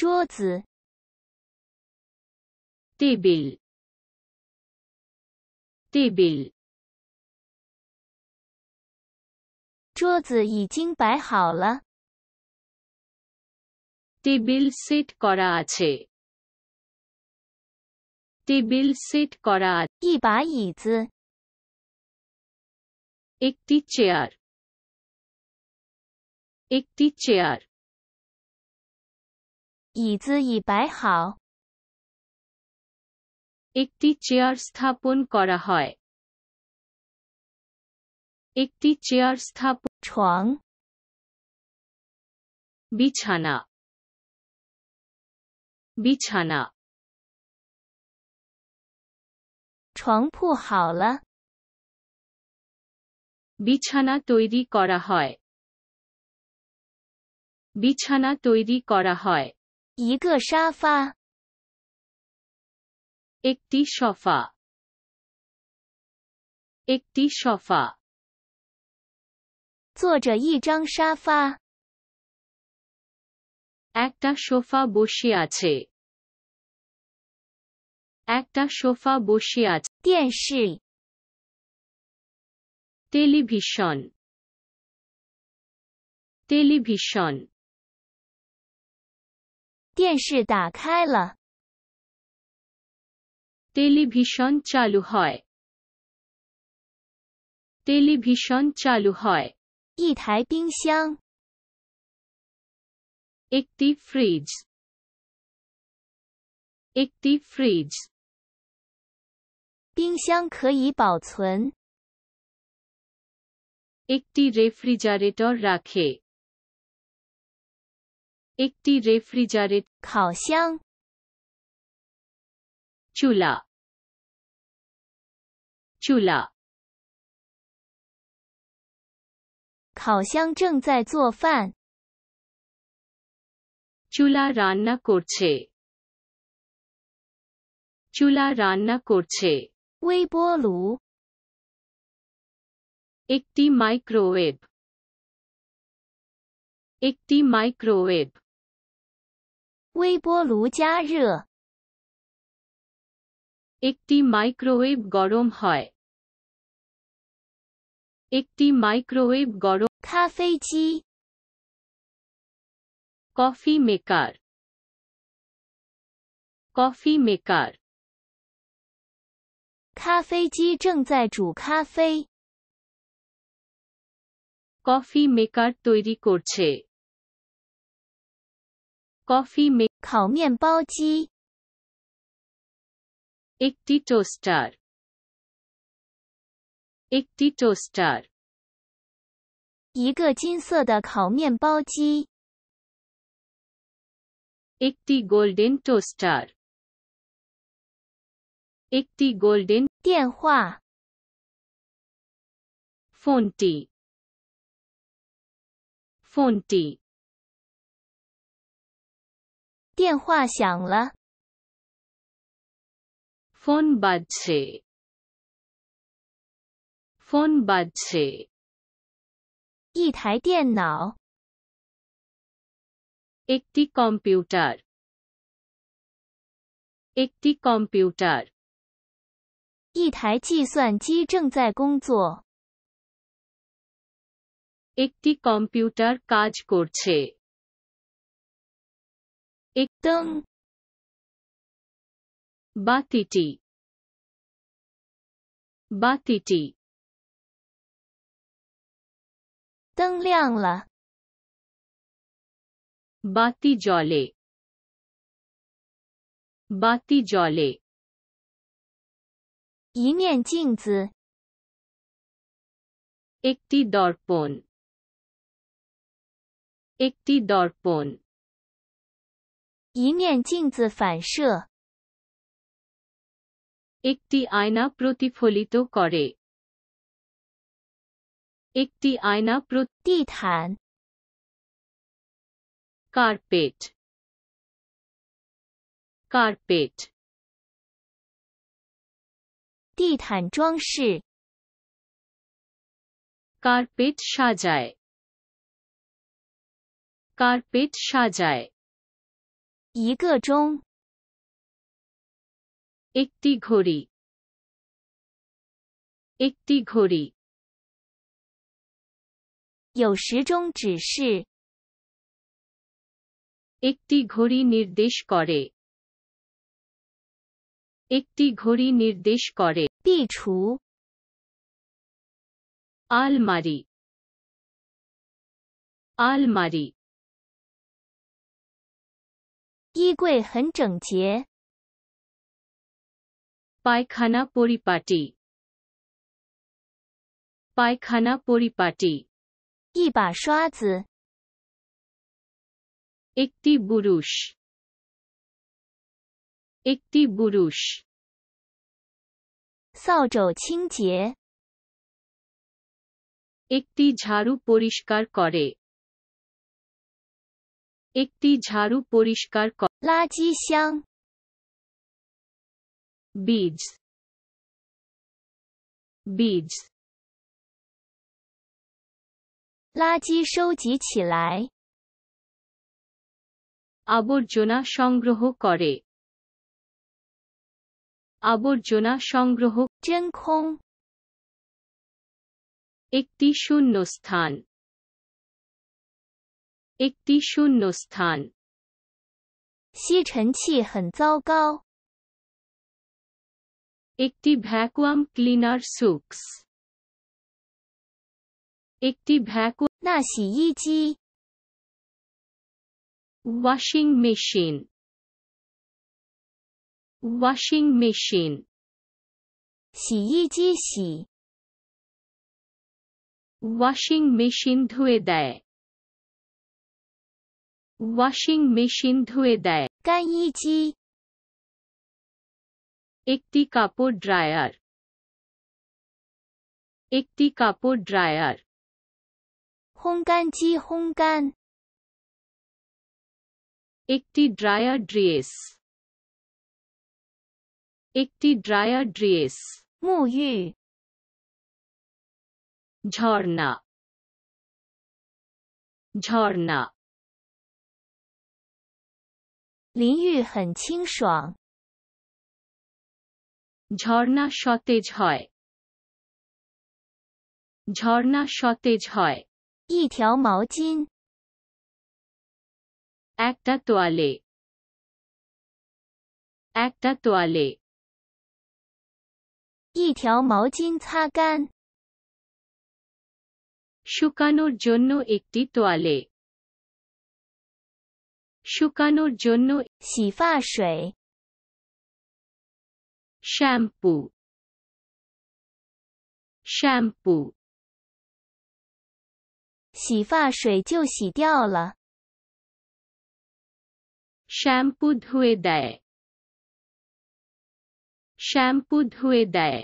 桌子。table。table。桌子已经摆好了。table sit क a ा आ च e table sit करा。一把椅子。एक テ h चेयर。k t ティ च े य r 椅子已摆好。একটি চেয়ার স্থাপন করা হয় একটি চেয়ার স্থাপন 床 বিছানা বিছানা 床铺好了，বিছানা তৈরি করা হয় বিছানা তৈরি করা হয় 一个沙发。একটি সোফা একটি সোফা একটা সোফা বসে আছে একটা সোফা বসে আছে টেলিভিশন টেলিভিশন 电视打开了。টেলিভিশন চালু হয় টেলিভিশন চালু হয় 一台冰箱 একটি ফ্রিজ একটি ফ্রিজ 冰箱可以保存 একটি রেফ্রিজারেটর রাখে একটি রেফ্রিজারেট 烤箱 চুলা চুলা চুলা রান্না করছে চুলা রান্না করছে ওই 微波炉 একটি মাইক্রোওয়েভ একটি মাইক্রোওয়েভ 微波炉加热。একটি মাইক্রোওয়েভ গরম হয় একটি মাইক্রোওয়েভ গরম coffee maker coffee maker coffee maker তৈরি করছে 烤面包机，一个金色的烤面包机，电话，phone t，phone t。电话响了。Phone bachi。Phone bachi。一台电脑。Ekti computer。Ekti computer。一台计算机正在工作。Ekti computer kaj korte。एकदम बातीटी बातीटी तंगल्यांगला बाती जौले बाती जौले एक दर्पण एक दर्पण 一面镜子反射。একটি আয়না প্রতিফলিত করে একটি আয়না প্রতি থান কার্পেট কার্পেট দি থান জংশি কার্পেট সাজায় কার্পেট সাজায় একটি ঘড়ি একটি ঘড়ি 有时钟指示 একটি ঘড়ি নির্দেশ করে একটি ঘড়ি নির্দেশ করে পিছু আলমারি আলমারি 衣柜很整洁。পায়খানা পরিপাটি পায়খানা পরিপাটি 一把刷子 একটি বুরুশ একটি বুরুশ 扫帚清洁 একটি ঝাড়ু পরিষ্কার করে একটি ঝাড়ু পরিষ্কার কর বীজ বীজ beads 垃圾收集起来 আবর্জনা সংগ্রহ করে আবর্জনা সংগ্রহ 真空 একটি শূন্য স্থান একটি শূন্যস্থান 吸尘器很糟糕。একটি ভ্যাকুয়াম ক্লিনার সুক্স একটি ভ্যাকুয়াম 那洗衣机、ওয়াশিং machine washing machine 洗衣机洗 washing machine ধুয়ে দেয় ওয়াশিং মেশিন ধুয়ে দেয় 干衣机 একটি কাপড় ড্রায়ার একটি কাপড় ড্রায়ার 烘干机烘干 একটি ড্রায়ার ড্রেস একটি ড্রায়ার ড্রেস 沐浴 ঝর্ণা ঝর্ণা 淋浴很清爽。ঝর্ণা সতেজ হয় ঝর্ণা সতেজ হয় 一条毛巾 একটা তোয়ালে একটা তোয়ালে থাকান শুকানোর জন্য একটি তোয়ালে 舒可诺、娇诺洗发水，shampoo，shampoo，洗发水就洗掉了，shampoo hué dǎi，shampoo hué dǎi。